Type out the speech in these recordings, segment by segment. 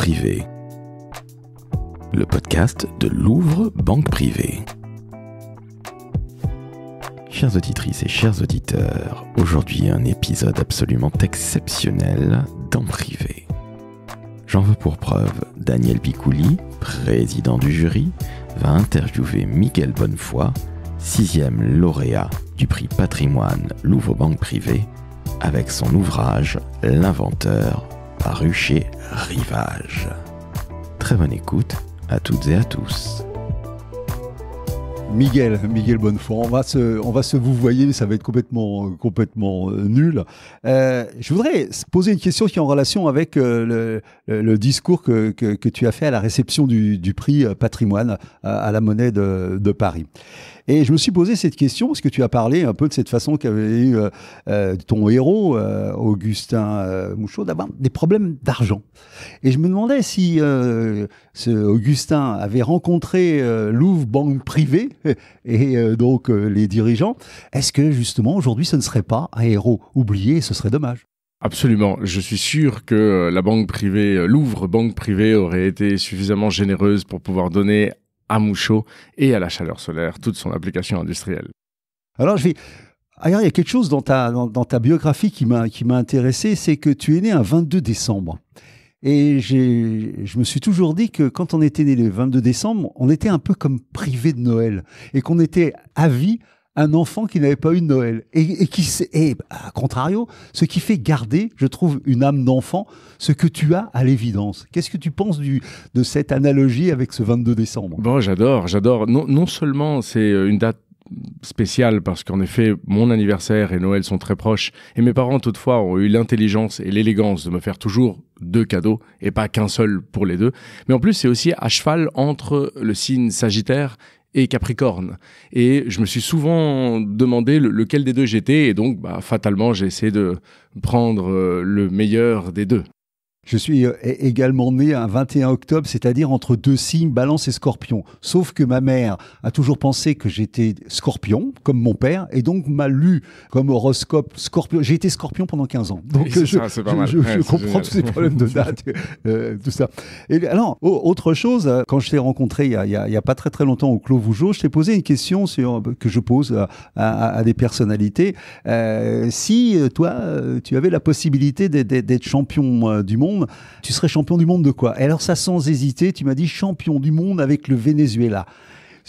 Privé, Le podcast de Louvre Banque Privée. Chers auditrices et chers auditeurs, aujourd'hui un épisode absolument exceptionnel dans Privé. J'en veux pour preuve, Daniel Bicouli, président du jury, va interviewer Miguel Bonnefoy, sixième lauréat du prix patrimoine Louvre Banque Privée, avec son ouvrage L'inventeur paru chez Rivage. Très bonne écoute à toutes et à tous. Miguel, Miguel Bonnefoy, on va se, on va se vous voyez, ça va être complètement, complètement euh, nul. Euh, je voudrais poser une question qui est en relation avec euh, le, discours que, tu as fait à la réception du, prix patrimoine à, la monnaie de, de Paris. Et je me suis posé cette question parce que tu as parlé un peu de cette façon qu'avait eu euh, euh, ton héros, euh, Augustin Mouchot, d'avoir des problèmes d'argent. Et je me demandais si ce Augustin avait rencontré Louvre Banque Privée et donc les dirigeants. Est-ce que justement aujourd'hui ce ne serait pas un héros oublié Ce serait dommage. Absolument. Je suis sûr que la banque privée, Louvre Banque Privée, aurait été suffisamment généreuse pour pouvoir donner à Mouchot et à la chaleur solaire, toute son application industrielle. Alors je vais... il y a quelque chose dans ta, dans, ta biographie qui m'a intéressé, c'est que tu es né un 22 décembre. Et je me suis toujours dit que quand on était né le 22 décembre, on était un peu comme privé de Noël et qu'on était à vie un enfant qui n'avait pas eu de Noël et, qui et bah, à contrario ce qui fait garder je trouve une âme d'enfant ce que tu as à l'évidence qu'est-ce que tu penses de cette analogie avec ce 22 décembre bon j'adore j'adore non, seulement c'est euh, une date spéciale parce qu'en effet, mon anniversaire et Noël sont très proches. Et mes parents, toutefois, ont eu l'intelligence et l'élégance de me faire toujours deux cadeaux et pas qu'un seul pour les deux. Mais en plus, c'est aussi à cheval entre le signe Sagittaire et Capricorne. Et je me suis souvent demandé lequel des deux j'étais, et donc bah, fatalement j'ai essayé de prendre euh, le meilleur des deux. Je suis euh, également né un 21 octobre, c'est-à-dire entre deux signes, balance et scorpion. Sauf que ma mère a toujours pensé que j'étais scorpion, comme mon père, et donc m'a lu comme horoscope scorpion. J'ai été scorpion pendant 15 ans. Donc je, comprends tous ces problèmes de date, euh, tout ça. Et alors, autre chose, euh, quand je t'ai rencontré il n'y a, pas très très longtemps au Clos Vougeot, je t'ai posé une question que je pose à, des personnalités. si toi, tu avais la possibilité d'être champion du monde, tu serais champion du monde de quoi Et alors ça sans hésiter, tu m'as dit champion du monde avec le Venezuela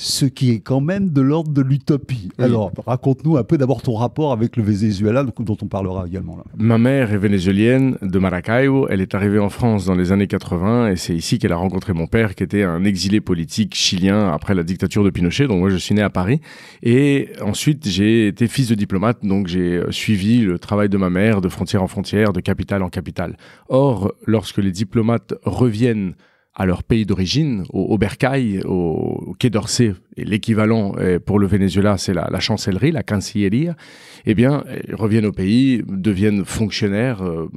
ce qui est quand même de l'ordre de l'utopie. Alors, raconte-nous un peu d'abord ton rapport avec le Venezuela, dont on parlera également. Là. Ma mère est vénézuélienne de Maracaibo. Elle est arrivée en France dans les années 80 et c'est ici qu'elle a rencontré mon père, qui était un exilé politique chilien après la dictature de Pinochet. Donc, moi, je suis né à Paris. Et ensuite, j'ai été fils de diplomate, donc j'ai euh, suivi le travail de ma mère de frontière en frontière, de capitale en capitale. Or, lorsque les diplomates reviennent à leur pays d'origine, au, au, Bercail, au, Quai d'Orsay, et l'équivalent euh, pour le Venezuela, c'est la, chancellerie, la cancillerie, eh bien, ils euh, reviennent au pays, deviennent fonctionnaires euh,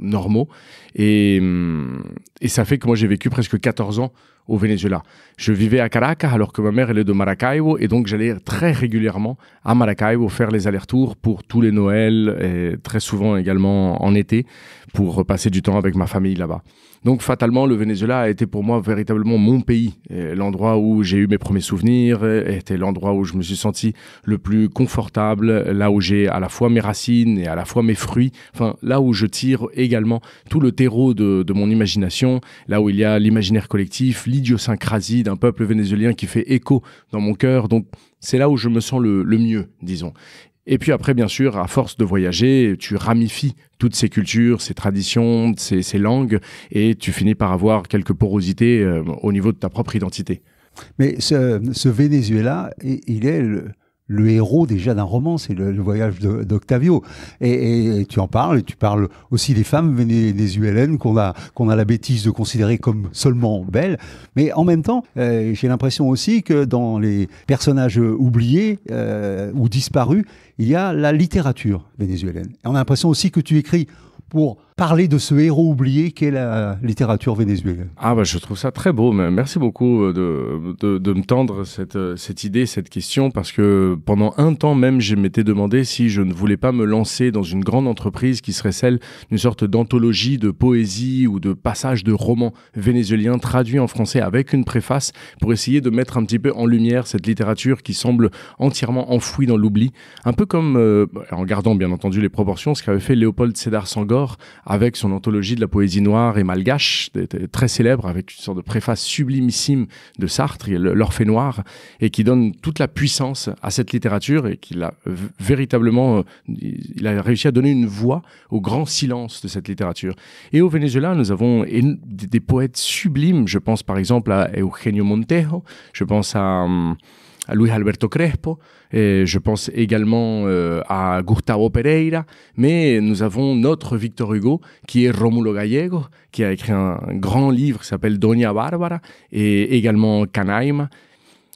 normaux. Et, hum, et, ça fait que moi, j'ai vécu presque 14 ans au Venezuela. Je vivais à Caracas alors que ma mère elle est de Maracaibo et donc j'allais très régulièrement à Maracaibo faire les allers-retours pour tous les Noëls et très souvent également en été pour passer du temps avec ma famille là-bas. Donc fatalement, le Venezuela a été pour moi véritablement mon pays, l'endroit où j'ai eu mes premiers souvenirs, était l'endroit où je me suis senti le plus confortable, là où j'ai à la fois mes racines et à la fois mes fruits, enfin là où je tire également tout le terreau de, de mon imagination, là où il y a l'imaginaire collectif, l'idée Idiosyncrasie d'un peuple vénézuélien qui fait écho dans mon cœur. Donc c'est là où je me sens le, mieux, disons. Et puis après, bien sûr, à force de voyager, tu ramifies toutes ces cultures, ces traditions, ces, langues, et tu finis par avoir quelques porosités euh, au niveau de ta propre identité. Mais ce, ce Venezuela, il est le, le héros déjà d'un roman, c'est le, voyage d'Octavio. Et, tu en parles, et tu parles aussi des femmes vénézuéliennes qu'on a, qu'on a la bêtise de considérer comme seulement belles. Mais en même temps, euh, j'ai l'impression aussi que dans les personnages oubliés euh, ou disparus, il y a la littérature vénézuélienne. Et on a l'impression aussi que tu écris pour parler de ce héros oublié qu'est la littérature vénézuélienne. Ah bah, je trouve ça très beau. Merci beaucoup euh, de, de, me tendre cette, euh, cette, idée, cette question, parce que pendant un temps même, je m'étais demandé si je ne voulais pas me lancer dans une grande entreprise qui serait celle d'une sorte d'anthologie de poésie ou de passage de romans vénézuéliens traduits en français avec une préface pour essayer de mettre un petit peu en lumière cette littérature qui semble entièrement enfouie dans l'oubli. Un peu comme, euh, en gardant bien entendu les proportions, ce qu'avait fait Léopold Sédar Sangor avec son anthologie de la poésie noire et malgache, très célèbre, avec une sorte de préface sublimissime de Sartre, l'Orphée noir, et qui donne toute la puissance à cette littérature et qui a véritablement, euh, il a réussi à donner une voix au grand silence de cette littérature. Et au Venezuela, nous avons des poètes sublimes, je pense par exemple à Eugenio Montejo, je pense à... Hum, à Luis Alberto Crespo, je pense également euh, à Gustavo Pereira, mais nous avons notre Victor Hugo qui est Romulo Gallego, qui a écrit un grand livre qui s'appelle Doña Bárbara, et également Canaima.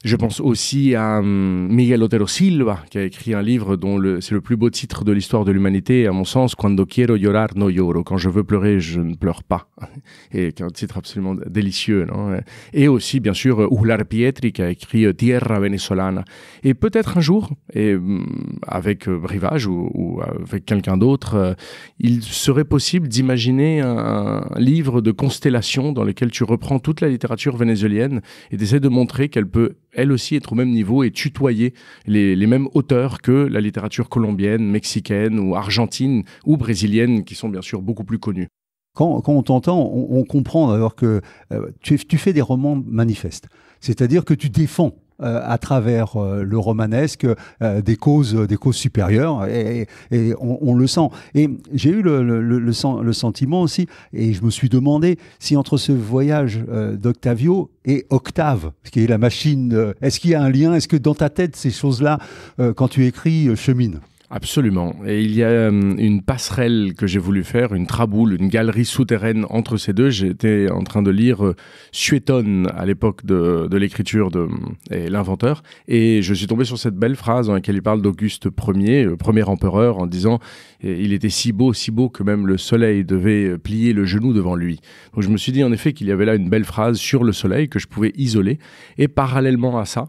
Je pense aussi à hum, Miguel Otero Silva, qui a écrit un livre dont c'est le plus beau titre de l'histoire de l'humanité, à mon sens, Cuando quiero llorar, no lloro. Quand je veux pleurer, je ne pleure pas. Et qui est un titre absolument délicieux. Non et aussi, bien sûr, Ular Pietri, qui a écrit euh, Tierra Venezolana. Et peut-être un jour, et hum, avec euh, Rivage ou, avec quelqu'un d'autre, euh, il serait possible d'imaginer un, un livre de constellation dans lequel tu reprends toute la littérature vénézuélienne et d'essayer de montrer qu'elle peut elle aussi être au même niveau et tutoyer les, mêmes auteurs que la littérature colombienne, mexicaine ou argentine ou brésilienne, qui sont bien sûr beaucoup plus connues. Quand, on t'entend, on, comprend alors que euh, tu, fais des romans manifestes. C'est-à-dire que tu défends euh, à travers euh, le romanesque euh, des causes des causes supérieures et, on, le sent et j'ai eu le, le, le, le, sentiment aussi et je me suis demandé si entre ce voyage d'Octavio et Octave ce qui est la machine est-ce qu'il y a un lien est-ce que dans ta tête ces choses là quand tu écris cheminent Absolument. Et il y a euh, une passerelle que j'ai voulu faire, une traboule, une galerie souterraine entre ces deux. J'étais en train de lire euh, Suétone à l'époque de, l'écriture de et l'inventeur. Et je suis tombé sur cette belle phrase dans laquelle il parle d'Auguste Ier, euh, premier empereur, en disant il était si beau, si beau que même le soleil devait plier le genou devant lui. Donc je me suis dit en effet qu'il y avait là une belle phrase sur le soleil que je pouvais isoler. Et parallèlement à ça,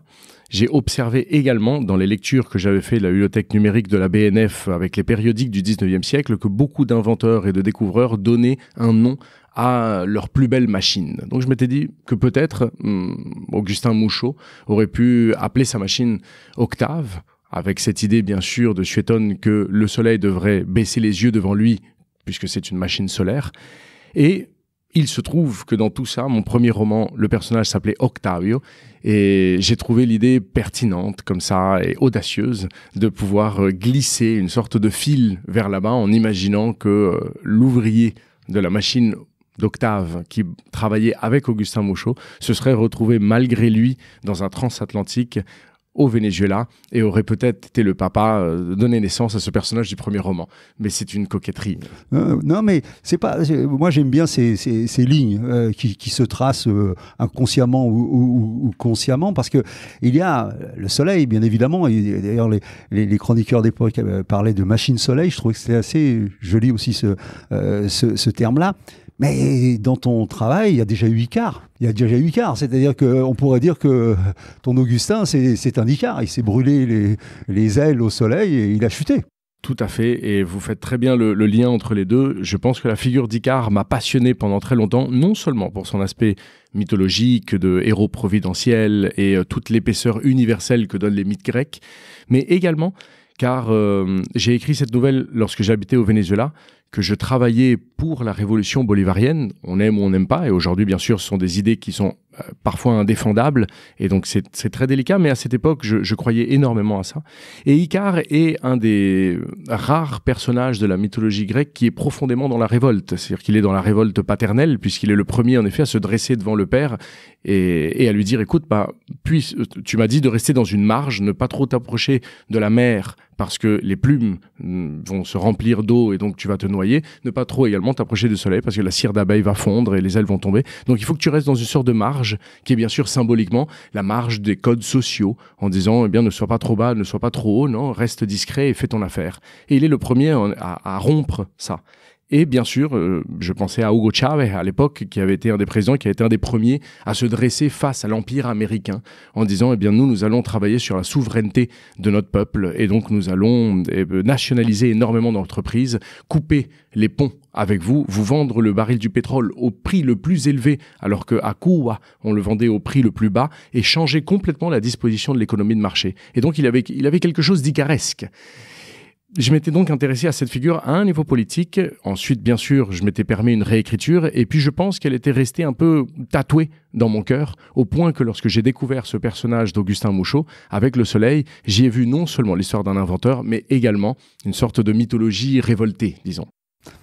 j'ai observé également dans les lectures que j'avais fait de la bibliothèque numérique de la BNF avec les périodiques du 19e siècle que beaucoup d'inventeurs et de découvreurs donnaient un nom à leur plus belle machine. Donc je m'étais dit que peut-être hmm, Augustin Mouchot aurait pu appeler sa machine Octave, avec cette idée bien sûr de Suétone que le soleil devrait baisser les yeux devant lui, puisque c'est une machine solaire. Et il se trouve que dans tout ça, mon premier roman, le personnage s'appelait Octavio et j'ai trouvé l'idée pertinente comme ça et audacieuse de pouvoir euh, glisser une sorte de fil vers là-bas en imaginant que euh, l'ouvrier de la machine d'Octave qui travaillait avec Augustin Mouchot se serait retrouvé malgré lui dans un transatlantique au Venezuela et aurait peut-être été le papa euh, donné naissance à ce personnage du premier roman. Mais c'est une coquetterie. Euh, non, mais c'est pas. Moi, j'aime bien ces, ces, lignes euh, qui, qui, se tracent inconsciemment ou, consciemment, parce que il y a le soleil, bien évidemment. d'ailleurs, les, chroniqueurs d'époque parlaient de machine soleil. Je trouve que c'était assez joli aussi ce, ce, ce terme-là. Mais dans ton travail, il y a déjà eu Icar, Il y a déjà eu Icare. C'est-à-dire qu'on pourrait dire que ton Augustin, c'est un Icar, Il s'est brûlé les, ailes au soleil et il a chuté. Tout à fait, et vous faites très bien le, lien entre les deux. Je pense que la figure d'Icar m'a passionné pendant très longtemps, non seulement pour son aspect mythologique de héros providentiel et euh, toute l'épaisseur universelle que donnent les mythes grecs, mais également car euh, j'ai écrit cette nouvelle lorsque j'habitais au Venezuela, que je travaillais pour la révolution bolivarienne. On aime ou on n'aime pas, et aujourd'hui, bien sûr, ce sont des idées qui sont euh, parfois indéfendables, et donc c'est très délicat, mais à cette époque, je, croyais énormément à ça. Et Icare est un des rares personnages de la mythologie grecque qui est profondément dans la révolte, c'est-à-dire qu'il est dans la révolte paternelle, puisqu'il est le premier, en effet, à se dresser devant le père et, à lui dire, écoute, bah, tu m'as dit de rester dans une marge, ne pas trop t'approcher de la mère parce que les plumes mm, vont se remplir d'eau et donc tu vas te noyer. Ne pas trop également t'approcher du soleil parce que la cire d'abeille va fondre et les ailes vont tomber. Donc il faut que tu restes dans une sorte de marge qui est bien sûr symboliquement la marge des codes sociaux en disant eh bien ne sois pas trop bas, ne sois pas trop haut, non, reste discret et fais ton affaire. Et il est le premier à, à rompre ça. Et bien sûr, euh, je pensais à Hugo Chavez à l'époque, qui avait été un des présidents, qui a été un des premiers à se dresser face à l'empire américain en disant eh bien nous, nous allons travailler sur la souveraineté de notre peuple et donc nous allons eh, nationaliser énormément d'entreprises, couper les ponts avec vous, vous vendre le baril du pétrole au prix le plus élevé, alors que à Cuba, on le vendait au prix le plus bas, et changer complètement la disposition de l'économie de marché. Et donc, il avait, il avait quelque chose d'icaresque. Je m'étais donc intéressé à cette figure à un niveau politique. Ensuite, bien sûr, je m'étais permis une réécriture et puis je pense qu'elle était restée un peu tatouée dans mon cœur, au point que lorsque j'ai découvert ce personnage d'Augustin Mouchot, avec le soleil, j'y ai vu non seulement l'histoire d'un inventeur, mais également une sorte de mythologie révoltée, disons.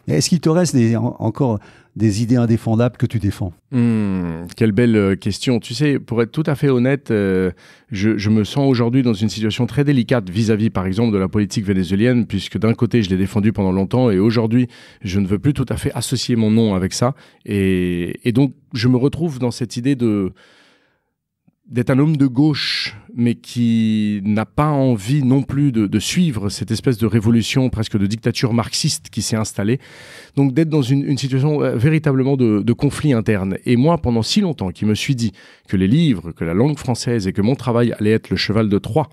Est-ce qu'il te reste encore des idées indéfendables que tu défends hmm, Quelle belle euh, question. Tu sais, pour être tout à fait honnête, euh, je, me sens aujourd'hui dans une situation très délicate vis-à-vis, par exemple, de la politique vénézuélienne, puisque d'un côté, je l'ai défendue pendant longtemps, et aujourd'hui, je ne veux plus tout à fait associer mon nom avec ça. et donc, je me retrouve dans cette idée de d'être un homme de gauche, mais qui n'a pas envie non plus de, suivre cette espèce de révolution, presque de dictature marxiste qui s'est installée. Donc d'être dans une, situation euh, véritablement de, de, conflit interne. Et moi, pendant si longtemps, qui me suis dit que les livres, que la langue française et que mon travail allaient être le cheval de Troie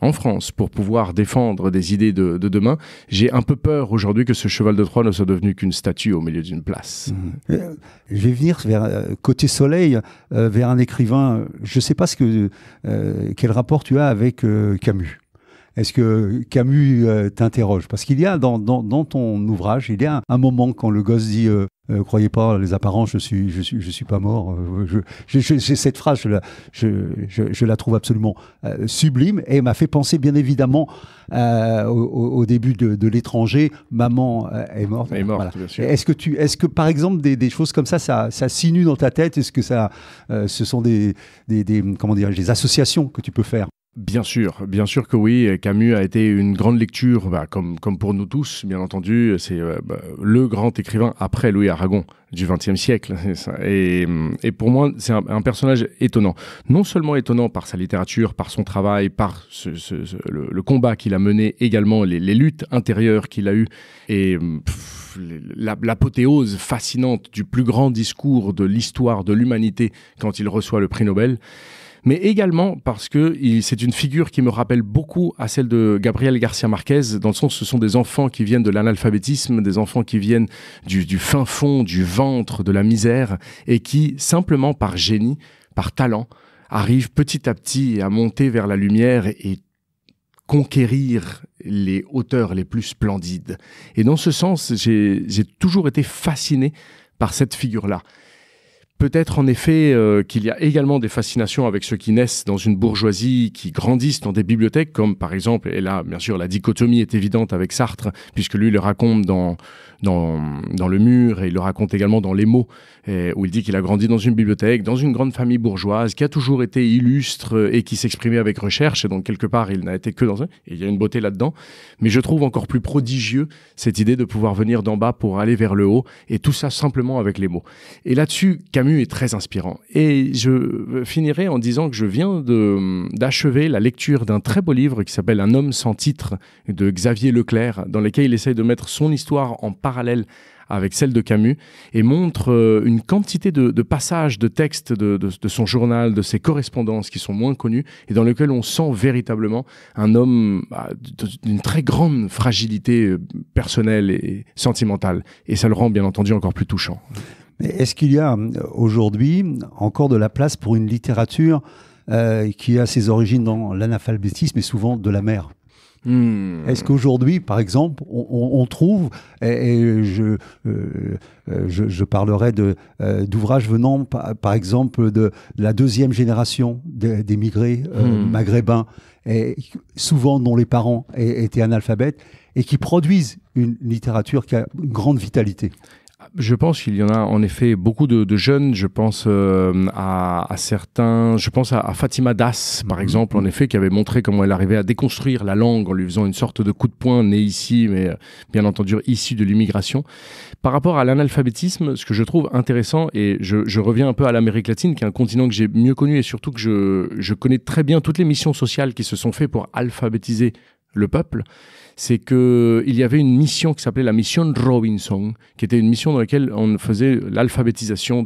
en France pour pouvoir défendre des idées de, demain, j'ai un peu peur aujourd'hui que ce cheval de Troie ne soit devenu qu'une statue au milieu d'une place. Mmh. Euh, je vais venir vers euh, côté soleil, euh, vers un écrivain. Je ne sais pas ce que, quel rapport tu as avec Camus. Est-ce que Camus t'interroge Parce qu'il y a dans, ton ouvrage, il y a un moment quand le gosse dit euh, croyez pas les apparences, je suis, je suis, je suis pas mort. Euh, cette phrase, je la, je, la trouve absolument euh, sublime et m'a fait penser bien évidemment au, début de, l'étranger, maman est morte. Est Est-ce que tu, est-ce que par exemple des, choses comme ça, ça, ça sinue dans ta tête Est-ce que ça, ce sont des, des, comment dire, des associations que tu peux faire Bien sûr, bien sûr que oui. Camus a été une grande lecture, bah, comme, comme pour nous tous, bien entendu. C'est euh, bah, le grand écrivain après Louis Aragon du XXe siècle. Et, mm, et, pour moi, c'est un, personnage étonnant. Non seulement étonnant par sa littérature, par son travail, par ce, ce, le, combat qu'il a mené également, les, luttes intérieures qu'il a eues, et mm, l'apothéose fascinante du plus grand discours de l'histoire de l'humanité quand il reçoit le prix Nobel mais également parce que c'est une figure qui me rappelle beaucoup à celle de Gabriel Garcia Marquez, dans le sens ce sont des enfants qui viennent de l'analphabétisme, des enfants qui viennent du fin fond, du ventre, de la misère, et qui, simplement par génie, par talent, arrivent petit à petit à monter vers la lumière et conquérir les hauteurs les plus splendides. Et dans ce sens, j'ai toujours été fasciné par cette figure-là. Peut-être en effet euh, qu'il y a également des fascinations avec ceux qui naissent dans une bourgeoisie, qui grandissent dans des bibliothèques, comme par exemple, et là bien sûr la dichotomie est évidente avec Sartre, puisque lui le raconte dans, dans, dans Le Mur et il le raconte également dans Les mots, où il dit qu'il a grandi dans une bibliothèque, dans une grande famille bourgeoise, qui a toujours été illustre euh, et qui s'exprimait avec recherche, et donc quelque part il n'a été que dans un, et il y a une beauté là-dedans. Mais je trouve encore plus prodigieux cette idée de pouvoir venir d'en bas pour aller vers le haut, et tout ça simplement avec les mots. Et là-dessus, Camus est très inspirant. Et je euh, finirai en disant que je viens d'achever la lecture d'un très beau livre qui s'appelle Un homme sans titre de Xavier Leclerc, dans lequel il essaye de mettre son histoire en parallèle avec celle de Camus et montre euh, une quantité de, passages, de textes de, de, son journal, de ses correspondances qui sont moins connues et dans lesquels on sent véritablement un homme bah, d'une très grande fragilité euh, personnelle et sentimentale. Et ça le rend bien entendu encore plus touchant. Est-ce qu'il y a euh, aujourd'hui encore de la place pour une littérature euh, qui a ses origines dans l'analphabétisme et souvent de la mer hmm. Est-ce qu'aujourd'hui, par exemple, on, trouve, et, euh, je, parlerai d'ouvrages venant, par, exemple, de, la deuxième génération d'émigrés des hmm. maghrébins, souvent dont les parents étaient analphabètes, et qui produisent une littérature qui a une grande vitalité. Je pense qu'il y en a en effet beaucoup de, jeunes. Je pense euh, à, certains. Je pense à, Fatima Das, par mhm. exemple, en effet, qui avait montré comment elle arrivait à déconstruire la langue en lui faisant une sorte de coup de poing né ici, mais euh, bien entendu issu de l'immigration. Par rapport à l'analphabétisme, ce que je trouve intéressant, et je, reviens un peu à l'Amérique latine, qui est un continent que j'ai mieux connu et surtout que je connais très bien toutes les missions sociales qui se sont faites pour alphabétiser le peuple c'est qu'il y avait une mission qui s'appelait la mission Robinson, qui était une mission dans laquelle on faisait l'alphabétisation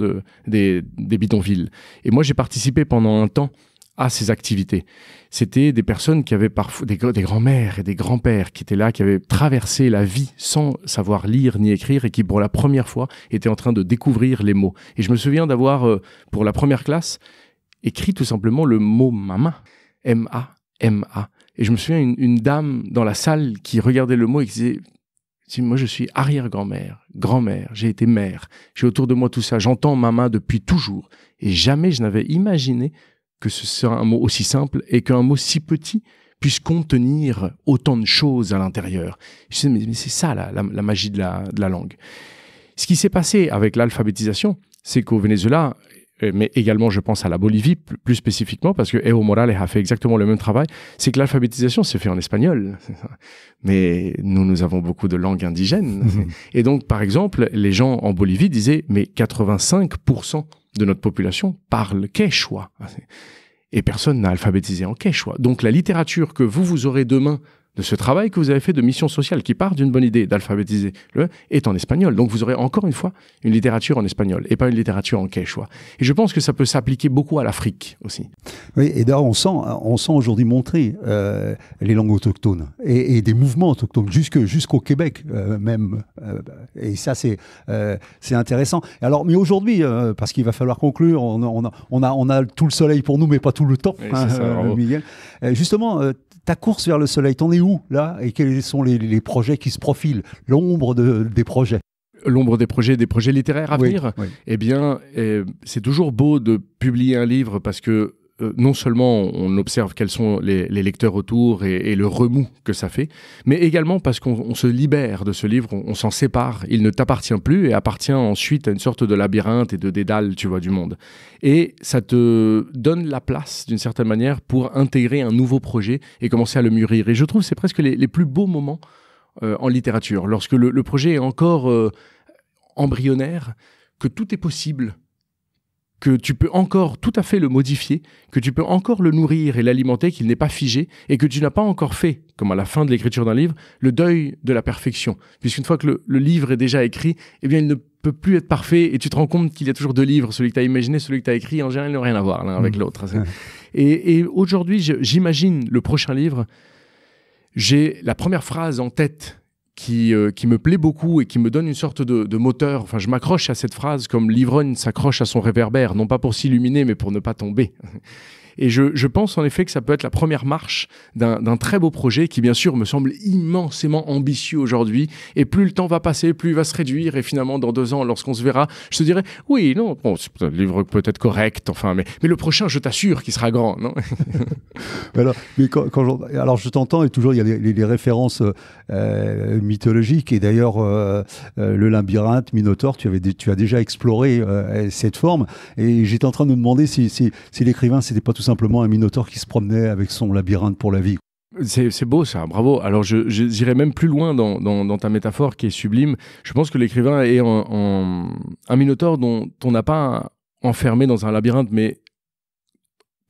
des, bidonvilles. Et moi, j'ai participé pendant un temps à ces activités. C'était des personnes qui avaient parfois des, grands-mères et des grands-pères qui étaient là, qui avaient traversé la vie sans savoir lire ni écrire et qui pour la première fois étaient en train de découvrir les mots. Et je me souviens d'avoir euh, pour la première classe écrit tout simplement le mot mama, M A M A. Et je me souviens une, dame dans la salle qui regardait le mot et qui disait moi, je suis arrière-grand-mère, grand-mère, j'ai été mère, j'ai autour de moi tout ça, j'entends ma main depuis toujours. Et jamais je n'avais imaginé que ce serait un mot aussi simple et qu'un mot si petit puisse contenir autant de choses à l'intérieur. mais, c'est ça la, magie de de la, langue. Ce qui s'est passé avec l'alphabétisation, c'est qu'au Venezuela, euh, mais également je pense à la Bolivie plus spécifiquement, parce que Evo Morales a fait exactement le même travail, c'est que l'alphabétisation s'est fait en espagnol. Mais nous, nous avons beaucoup de langues indigènes. Mhm. Et donc, par exemple, les gens en Bolivie disaient, mais 85% de notre population parle quechua. Et personne n'a alphabétisé en quechua. Donc, la littérature que vous, vous aurez demain de ce travail que vous avez fait de mission sociale qui part d'une bonne idée d'alphabétiser le est en espagnol. Donc vous aurez encore une fois une littérature en espagnol et pas une littérature en quechua. Et je pense que ça peut s'appliquer beaucoup à l'Afrique aussi. Oui, et d'ailleurs on sent, on sent aujourd'hui montrer euh, les langues autochtones et, des mouvements autochtones jusque jusqu'au Québec euh, même. Euh, et ça c'est c'est intéressant. Alors mais aujourd'hui parce qu'il va falloir conclure, on, a, on, a, tout le soleil pour nous mais pas tout le temps. Hein, justement ta course vers le soleil, t'en es où là Et quels sont les, projets qui se profilent L'ombre des projets l'ombre des projets, des projets littéraires à venir, eh bien, eh, c'est toujours beau de publier un livre parce que euh, non seulement on observe quels sont les, lecteurs autour et, le remous que ça fait, mais également parce qu'on se libère de ce livre, on, s'en sépare, il ne t'appartient plus et appartient ensuite à une sorte de labyrinthe et de dédale, tu vois, du monde. Et ça te donne la place, d'une certaine manière, pour intégrer un nouveau projet et commencer à le mûrir. Et je trouve que c'est presque les, plus beaux moments euh, en littérature, lorsque le, projet est encore euh, embryonnaire, que tout est possible que tu peux encore tout à fait le modifier, que tu peux encore le nourrir et l'alimenter, qu'il n'est pas figé, et que tu n'as pas encore fait, comme à la fin de l'écriture d'un livre, le deuil de la perfection. Puisqu'une fois que le, livre est déjà écrit, eh bien, il ne peut plus être parfait, et tu te rends compte qu'il y a toujours deux livres, celui que tu as imaginé, celui que tu as écrit, en général, ils n'ont rien à voir l'un avec mmh. l'autre. Hein, et aujourd'hui, j'imagine le prochain livre, j'ai la première phrase en tête euh, qui, me plaît beaucoup et qui me donne une sorte de, de moteur. Enfin, je m'accroche à cette phrase comme l'ivrogne s'accroche à son réverbère, non pas pour s'illuminer, mais pour ne pas tomber. Et je, pense en effet que ça peut être la première marche d'un très beau projet qui, bien sûr, me semble immensément ambitieux aujourd'hui. Et plus le temps va passer, plus il va se réduire. Et finalement, dans deux ans, lorsqu'on se verra, je te dirai oui, non, c'est livre peut-être correct, enfin, mais, mais le prochain, je t'assure qu'il sera grand, non Alors, mais je, alors je t'entends et toujours il y a les, références euh, mythologiques et d'ailleurs euh, euh, le labyrinthe, Minotaure, tu avais tu as déjà exploré cette forme et j'étais en train de me demander si, si, si l'écrivain c'était pas tout simplement un minotaure qui se promenait avec son labyrinthe pour la vie. C'est beau ça, bravo. Alors j'irai même plus loin dans, ta métaphore qui est sublime. Je pense que l'écrivain est un minotaure dont on n'a pas enfermé dans un labyrinthe, mais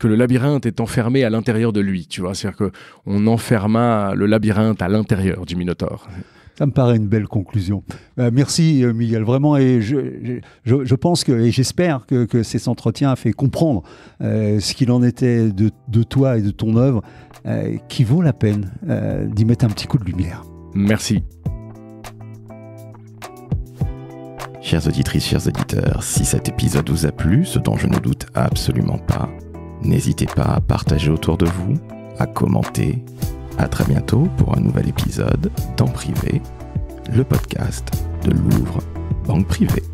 que le labyrinthe est enfermé à l'intérieur de lui, tu vois. C'est-à-dire qu'on enferma le labyrinthe à l'intérieur du Minotaure. Ça me paraît une belle conclusion. Euh, merci, euh, Miguel, vraiment. Et je, je, pense que, et j'espère que, que, cet entretien a fait comprendre euh, ce qu'il en était de, de, toi et de ton œuvre, qui vaut la peine d'y mettre un petit coup de lumière. Merci. Chères auditrices, chers auditeurs, si cet épisode vous a plu, ce dont je ne doute absolument pas, n'hésitez pas à partager autour de vous, à commenter à très bientôt pour un nouvel épisode Temps privé, le podcast de Louvre Banque privée.